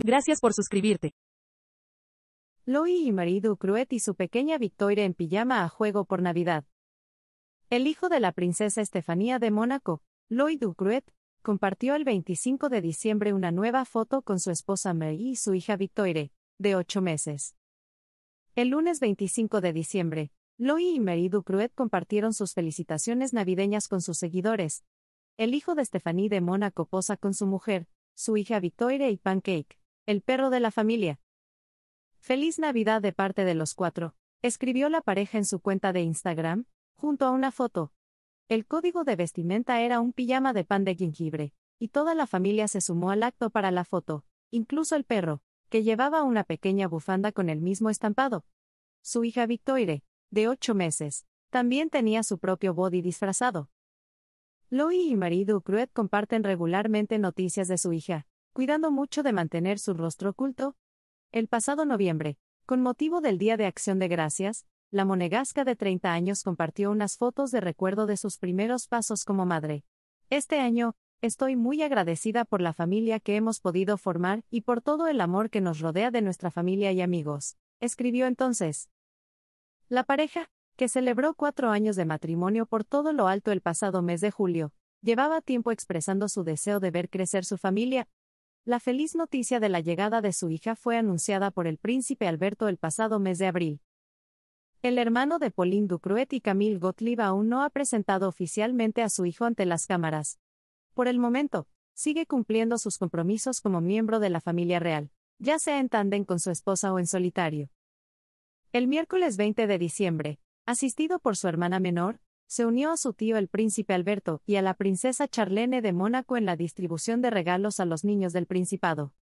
Gracias por suscribirte. Lois y marido Cruet y su pequeña Victoire en pijama a juego por Navidad. El hijo de la princesa Estefanía de Mónaco, Lois Ducruet, compartió el 25 de diciembre una nueva foto con su esposa Mary y su hija Victoire, de ocho meses. El lunes 25 de diciembre, loy y Mary Cruet compartieron sus felicitaciones navideñas con sus seguidores. El hijo de Estefanía de Mónaco posa con su mujer, su hija Victoire y Pancake. El perro de la familia. Feliz Navidad de parte de los cuatro, escribió la pareja en su cuenta de Instagram, junto a una foto. El código de vestimenta era un pijama de pan de jengibre, y toda la familia se sumó al acto para la foto, incluso el perro, que llevaba una pequeña bufanda con el mismo estampado. Su hija Victoire, de ocho meses, también tenía su propio body disfrazado. Loi y Marie Ducruet comparten regularmente noticias de su hija, cuidando mucho de mantener su rostro oculto. El pasado noviembre, con motivo del Día de Acción de Gracias, la monegasca de 30 años compartió unas fotos de recuerdo de sus primeros pasos como madre. Este año, estoy muy agradecida por la familia que hemos podido formar y por todo el amor que nos rodea de nuestra familia y amigos, escribió entonces. La pareja, que celebró cuatro años de matrimonio por todo lo alto el pasado mes de julio, llevaba tiempo expresando su deseo de ver crecer su familia, la feliz noticia de la llegada de su hija fue anunciada por el príncipe Alberto el pasado mes de abril. El hermano de Pauline Ducruet y Camille Gottlieb aún no ha presentado oficialmente a su hijo ante las cámaras. Por el momento, sigue cumpliendo sus compromisos como miembro de la familia real, ya sea en tándem con su esposa o en solitario. El miércoles 20 de diciembre, asistido por su hermana menor, se unió a su tío el príncipe Alberto y a la princesa Charlene de Mónaco en la distribución de regalos a los niños del principado.